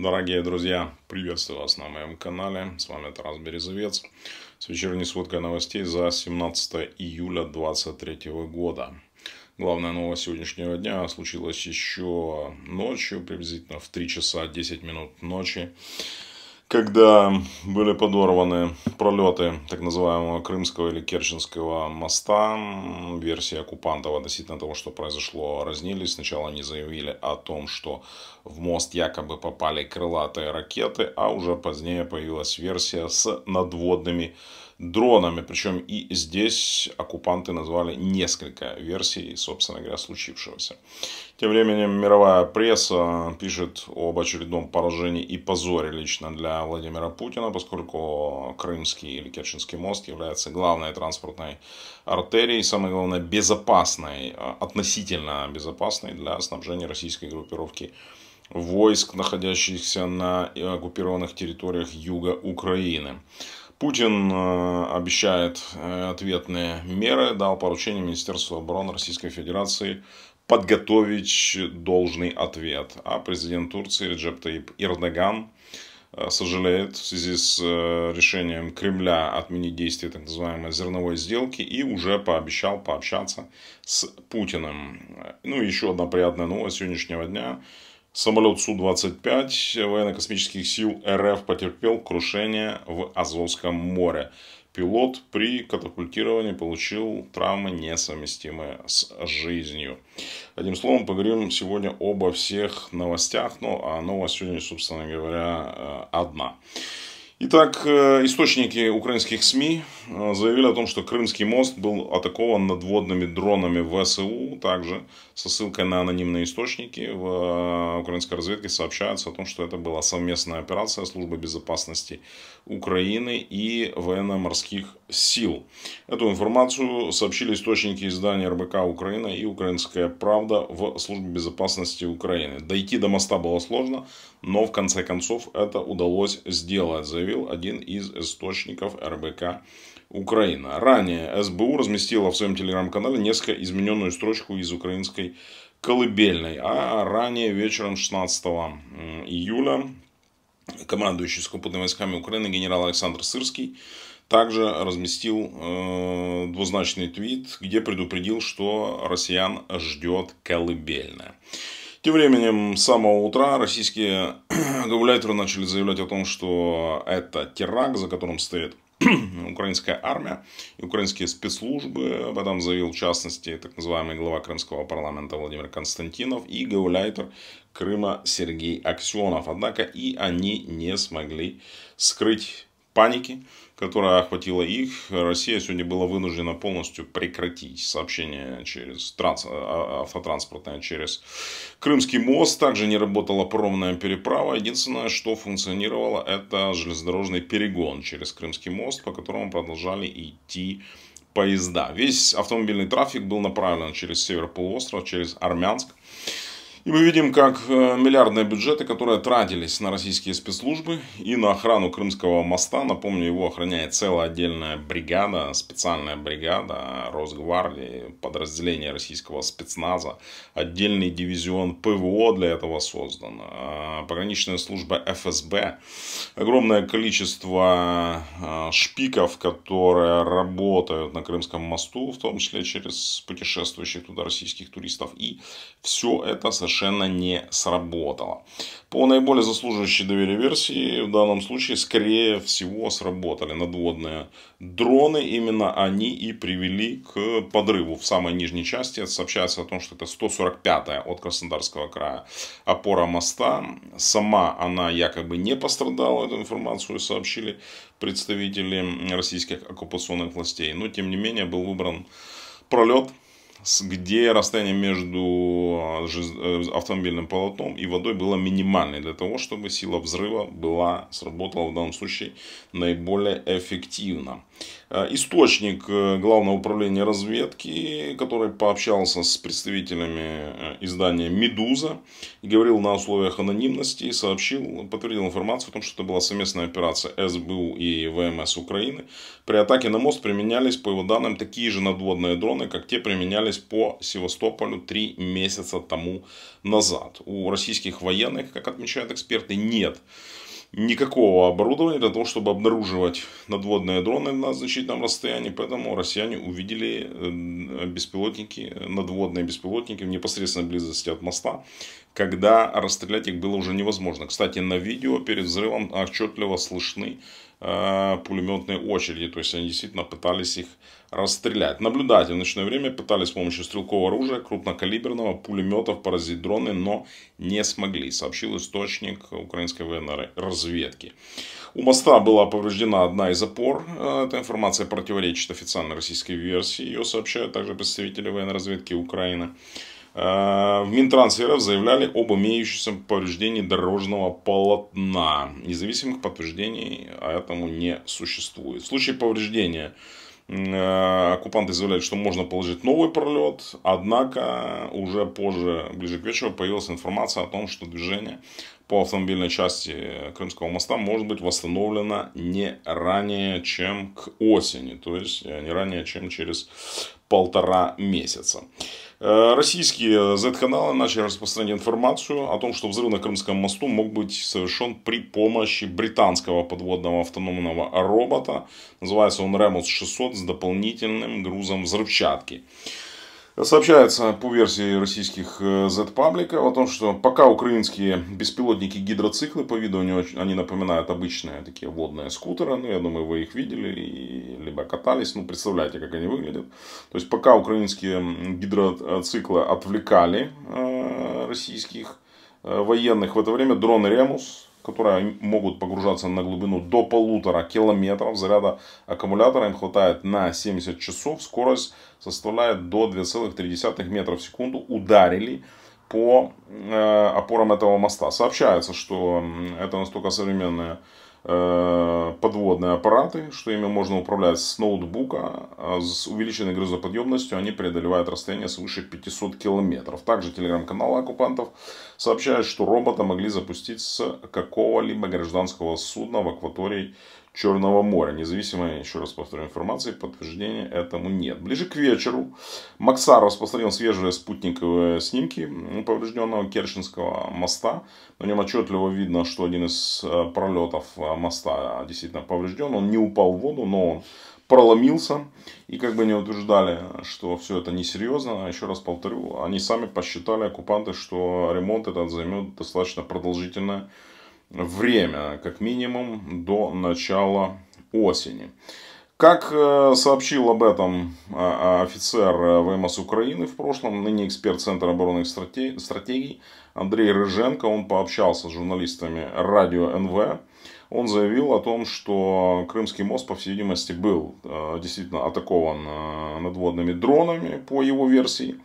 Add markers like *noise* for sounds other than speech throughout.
Дорогие друзья, приветствую вас на моем канале. С вами Тарас Березовец. С вечерней сводкой новостей за 17 июля 2023 года. Главная новость сегодняшнего дня случилась еще ночью, приблизительно в 3 часа 10 минут ночи когда были подорваны пролеты так называемого Крымского или Керченского моста, версии оккупантов относительно того, что произошло, разнились. Сначала они заявили о том, что в мост якобы попали крылатые ракеты, а уже позднее появилась версия с надводными дронами. Причем и здесь оккупанты назвали несколько версий, собственно говоря, случившегося. Тем временем мировая пресса пишет об очередном поражении и позоре лично для Владимира Путина, поскольку Крымский или Керченский мост является главной транспортной артерией, самое главное, безопасной, а, относительно безопасной для снабжения российской группировки войск, находящихся на э, оккупированных территориях юга Украины. Путин э, обещает э, ответные меры, дал поручение Министерству обороны Российской Федерации подготовить должный ответ. А президент Турции Реджеп Таип Эрдоган э, сожалеет в связи с решением Кремля отменить действие так называемой зерновой сделки и уже пообещал пообщаться с Путиным. Ну и еще одна приятная новость сегодняшнего дня. Самолет Су-25 военно-космических сил РФ потерпел крушение в Азовском море. Пилот при катапультировании получил травмы, несовместимые с жизнью. Одним словом, поговорим сегодня обо всех новостях, ну а новость сегодня, собственно говоря, э, одна. Итак, э, источники украинских СМИ э, заявили о том, что Крымский мост был атакован надводными дронами ВСУ. Также со ссылкой на анонимные источники в э, украинской разведке сообщается о том, что это была совместная операция Службы безопасности Украины и военно-морских сил. Эту информацию сообщили источники издания РБК «Украина» и «Украинская правда» в Службе безопасности Украины. Дойти до моста было сложно, но в конце концов это удалось сделать, заявил один из источников РБК Украина. Ранее СБУ разместила в своем телеграм-канале несколько измененную строчку из украинской колыбельной, а ранее вечером 16 июля командующий сухопутными войсками Украины генерал Александр Сырский также разместил э, двузначный твит, где предупредил, что россиян ждет колыбельная. Тем временем, с самого утра российские *clears throat* гауляйтеры начали заявлять о том, что это теракт, за которым стоит *clears throat* украинская армия и украинские спецслужбы. Об этом заявил, в частности, так называемый глава Крымского парламента Владимир Константинов и гауляйтер Крыма Сергей Аксенов. Однако и они не смогли скрыть паники которая охватила их, Россия сегодня была вынуждена полностью прекратить сообщение через транс, а, а, автотранспортное через Крымский мост. Также не работала паромная переправа. Единственное, что функционировало, это железнодорожный перегон через Крымский мост, по которому продолжали идти поезда. Весь автомобильный трафик был направлен через север полуострова, через Армянск. И мы видим, как э, миллиардные бюджеты, которые тратились на российские спецслужбы и на охрану Крымского моста, напомню, его охраняет целая отдельная бригада, специальная бригада Росгвардии, подразделение российского спецназа, отдельный дивизион ПВО для этого создан, э, пограничная служба ФСБ, огромное количество э, шпиков, которые работают на Крымском мосту, в том числе через путешествующих туда российских туристов, и все это совершенно совершенно не сработало. По наиболее заслуживающей доверия версии в данном случае, скорее всего, сработали надводные дроны. Именно они и привели к подрыву в самой нижней части. Это сообщается о том, что это 145-я от Краснодарского края опора моста. Сама она якобы не пострадала, эту информацию сообщили представители российских оккупационных властей. Но, тем не менее, был выбран пролет где расстояние между э, э, автомобильным полотном и водой было минимальное для того, чтобы сила взрыва была, сработала в данном случае наиболее эффективно. Э, источник Главного управления разведки, который пообщался с представителями издания «Медуза», говорил на условиях анонимности и сообщил, подтвердил информацию о том, что это была совместная операция СБУ и ВМС Украины. При атаке на мост применялись, по его данным, такие же надводные дроны, как те применялись отправились по Севастополю три месяца тому назад. У российских военных, как отмечают эксперты, нет никакого оборудования для того, чтобы обнаруживать надводные дроны на значительном расстоянии, поэтому россияне увидели э, беспилотники, надводные беспилотники в непосредственной близости от моста когда расстрелять их было уже невозможно. Кстати, на видео перед взрывом отчетливо слышны э, пулеметные очереди, то есть они действительно пытались их расстрелять. Наблюдатели в ночное время пытались с помощью стрелкового оружия, крупнокалиберного, пулеметов поразить дроны, но не смогли, сообщил источник украинской военной разведки. У моста была повреждена одна из опор. Э, эта информация противоречит официальной российской версии, ее сообщают также представители военной разведки Украины в э, Минтранс РФ заявляли об имеющемся повреждении дорожного полотна. Независимых подтверждений а этому не существует. В случае повреждения э, оккупанты заявляют, что можно положить новый пролет, однако уже позже, ближе к вечеру, появилась информация о том, что движение по автомобильной части Крымского моста может быть восстановлено не ранее, чем к осени, то есть э, не ранее, чем через полтора месяца. Э, российские Z-каналы начали распространять информацию о том, что взрыв на Крымском мосту мог быть совершен при помощи британского подводного автономного робота. Называется он Remus 600 с дополнительным грузом взрывчатки. Сообщается по версии российских э, Z-паблика о том, что пока украинские беспилотники гидроциклы по виду они, они напоминают обычные такие водные скутеры, ну я думаю вы их видели и либо катались, ну представляете как они выглядят. То есть пока украинские гидроциклы отвлекали э, российских э, военных, в это время дрон Ремус которые могут погружаться на глубину до полутора километров. Заряда аккумулятора им хватает на 70 часов. Скорость составляет до 2,3 метра в секунду. Ударили по э, опорам этого моста. Сообщается, что это настолько современная Э, подводные аппараты, что ими можно управлять с ноутбука. А, с увеличенной грузоподъемностью они преодолевают расстояние свыше 500 километров. Также телеграм-канал оккупантов сообщает, что робота могли запустить с какого-либо гражданского судна в акватории Черного моря. Независимой, еще раз повторю, информации подтверждения этому нет. Ближе к вечеру Максар распространил свежие спутниковые снимки поврежденного Керченского моста. На нем отчетливо видно, что один из э, пролетов э, моста действительно поврежден. Он не упал в воду, но он проломился. И как бы не утверждали, что все это несерьезно, еще раз повторю, они сами посчитали, оккупанты, что ремонт этот займет достаточно продолжительное время, как минимум, до начала осени. Как э, сообщил об этом а, а, офицер э, ВМС Украины в прошлом, ныне эксперт Центра оборонных стратегий Андрей Рыженко, он пообщался с журналистами радио НВ. Он заявил о том, что Крымский мост, по всей видимости, был э, действительно атакован надводными дронами, по его версии.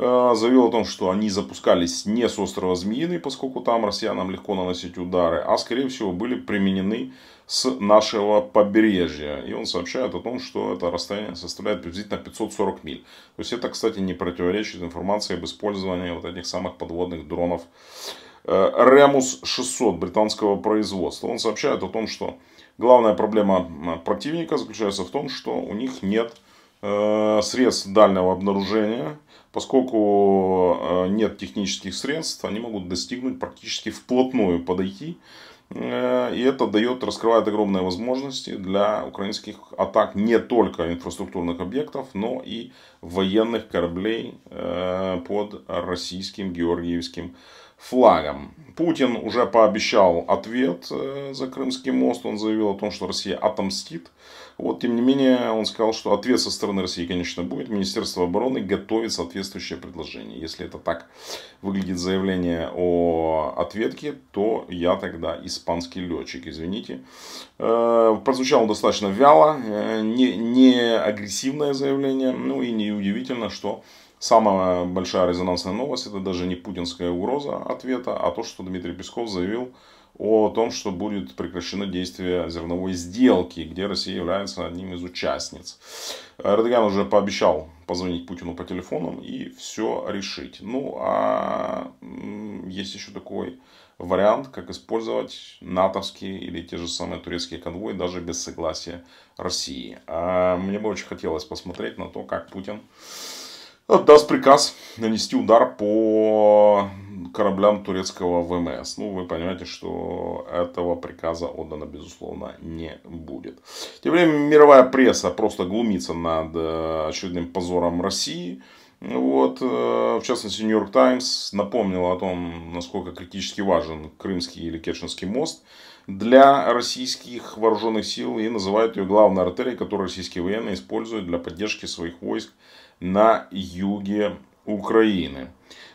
Э, заявил о том, что они запускались не с острова Змеиный, поскольку там россиянам легко наносить удары, а скорее всего были применены с нашего побережья. И он сообщает о том, что это расстояние составляет приблизительно 540 миль. То есть это, кстати, не противоречит информации об использовании вот этих самых подводных дронов Ремус э, 600 британского производства. Он сообщает о том, что главная проблема противника заключается в том, что у них нет э, средств дальнего обнаружения поскольку э, нет технических средств, они могут достигнуть практически вплотную подойти. Э, и это дает, раскрывает огромные возможности для украинских атак не только инфраструктурных объектов, но и военных кораблей э, под российским георгиевским флагом. Путин уже пообещал ответ за Крымский мост. Он заявил о том, что Россия отомстит вот, тем не менее, он сказал, что ответ со стороны России, конечно, будет. Министерство обороны готовит соответствующее предложение. Если это так выглядит заявление о ответке, то я тогда испанский летчик, извините. Э, прозвучало достаточно вяло, э, не, не агрессивное заявление. Ну и неудивительно, что самая большая резонансная новость, это даже не путинская угроза ответа, а то, что Дмитрий Песков заявил, о том, что будет прекращено действие зерновой сделки, где Россия является одним из участниц. Эрдоган уже пообещал позвонить Путину по телефону и все решить. Ну, а есть еще такой вариант, как использовать натовские или те же самые турецкие конвои даже без согласия России. А мне бы очень хотелось посмотреть на то, как Путин отдаст приказ нанести удар по кораблям турецкого ВМС. Ну, вы понимаете, что этого приказа отдано, безусловно, не будет. Тем временем, мировая пресса просто глумится над э, очередным позором России. Вот, э, в частности, Нью-Йорк Таймс напомнил о том, насколько критически важен Крымский или Керченский мост для российских вооруженных сил и называют ее главной артерией, которую российские военные используют для поддержки своих войск на юге Украины.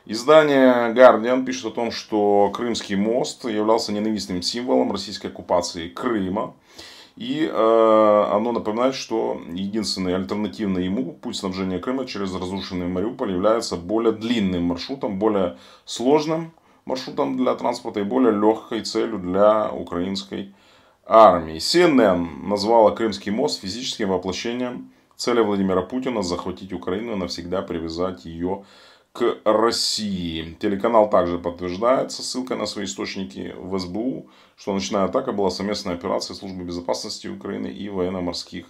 Издание Guardian пишет о том, что Крымский мост являлся ненавистным символом российской оккупации Крыма. И э, оно напоминает, что единственной альтернативной ему путь снабжения Крыма через разрушенный Мариуполь является более длинным маршрутом, более сложным маршрутом для транспорта и более легкой целью для украинской армии. CNN назвала Крымский мост физическим воплощением Цель Владимира Путина – захватить Украину и навсегда привязать ее к России. Телеканал также подтверждает со ссылкой на свои источники в СБУ, что ночная атака была совместной операцией Службы безопасности Украины и военно-морских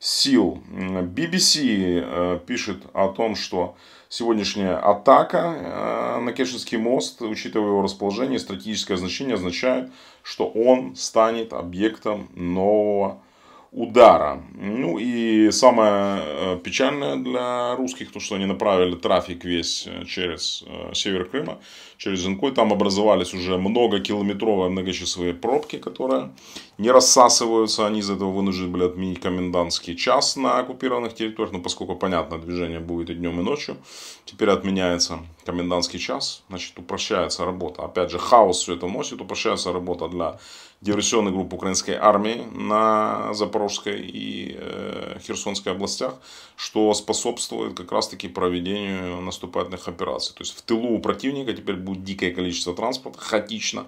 сил. BBC э, пишет о том, что сегодняшняя атака э, на Кешинский мост, учитывая его расположение и стратегическое значение, означает, что он станет объектом нового удара. Ну и самое э, печальное для русских, то что они направили трафик весь э, через э, север Крыма, через Инкой. Там образовались уже многокилометровые многочасовые пробки, которые не рассасываются. Они из-за этого вынуждены были отменить комендантский час на оккупированных территориях. Но поскольку, понятно, движение будет и днем, и ночью, теперь отменяется комендантский час, значит упрощается работа. Опять же, хаос все это носит, упрощается работа для диверсионные групп украинской армии на Запорожской и э, Херсонской областях, что способствует как раз-таки проведению наступательных операций. То есть в тылу у противника теперь будет дикое количество транспорта, хаотично,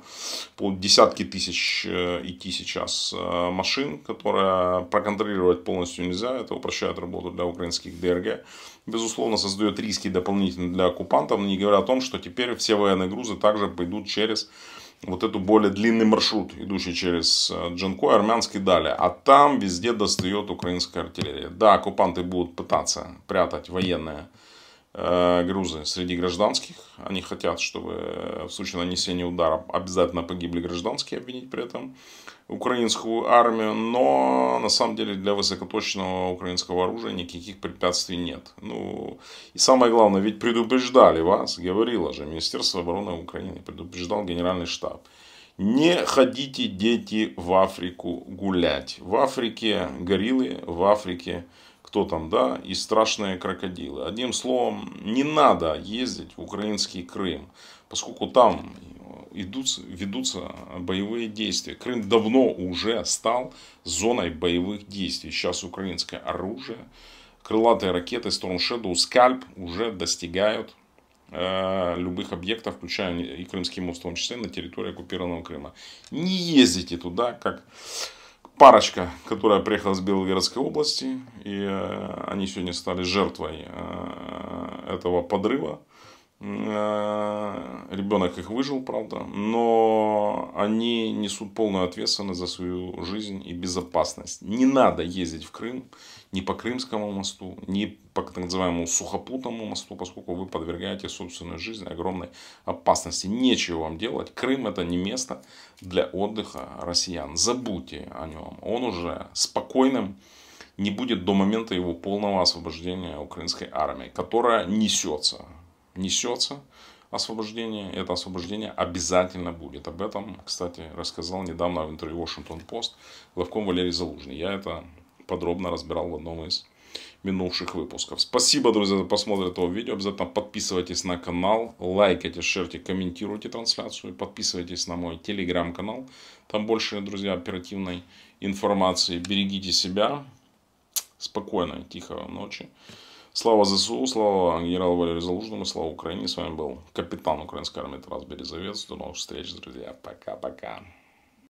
по десятки тысяч э, идти сейчас э, машин, которые проконтролировать полностью нельзя, это упрощает работу для украинских ДРГ безусловно, создает риски дополнительно для оккупантов, не говоря о том, что теперь все военные грузы также пойдут через вот эту более длинный маршрут, идущий через э, Джанкой, Армянский далее. А там везде достает украинская артиллерия. Да, оккупанты будут пытаться прятать военные Э, грузы среди гражданских. Они хотят, чтобы э, в случае нанесения удара обязательно погибли гражданские, обвинить при этом украинскую армию. Но на самом деле для высокоточного украинского оружия никаких препятствий нет. Ну, и самое главное, ведь предупреждали вас, говорило же Министерство обороны Украины, предупреждал генеральный штаб. Не ходите, дети, в Африку гулять. В Африке гориллы, в Африке кто там, да, и страшные крокодилы. Одним словом, не надо ездить в украинский Крым, поскольку там идут, ведутся боевые действия. Крым давно уже стал зоной боевых действий. Сейчас украинское оружие, крылатые ракеты Storm Shadow, Скальп уже достигают э, любых объектов, включая и Крымский мост в том числе, на территории оккупированного Крыма. Не ездите туда, как парочка, которая приехала с Белгородской области, и э, они сегодня стали жертвой э, этого подрыва. Э, Ребенок их выжил, правда, но они несут полную ответственность за свою жизнь и безопасность. Не надо ездить в Крым ни по Крымскому мосту, ни по так называемому сухопутному мосту, поскольку вы подвергаете собственную жизнь огромной опасности. Нечего вам делать. Крым это не место для отдыха россиян. Забудьте о нем. Он уже спокойным не будет до момента его полного освобождения украинской армии, которая несется несется освобождение, это освобождение обязательно будет. Об этом, кстати, рассказал недавно в интервью Washington Post главком Валерий Залужный. Я это подробно разбирал в одном из минувших выпусков. Спасибо, друзья, за просмотр этого видео. Обязательно подписывайтесь на канал, лайкайте, шерьте, комментируйте трансляцию. Подписывайтесь на мой телеграм-канал. Там больше, друзья, оперативной информации. Берегите себя. Спокойной, тихой ночи. Слава ЗСУ, слава генералу Валерию Залужному, слава Украине. С вами был капитан украинской армии Тарас Березовец. До новых встреч, друзья. Пока-пока.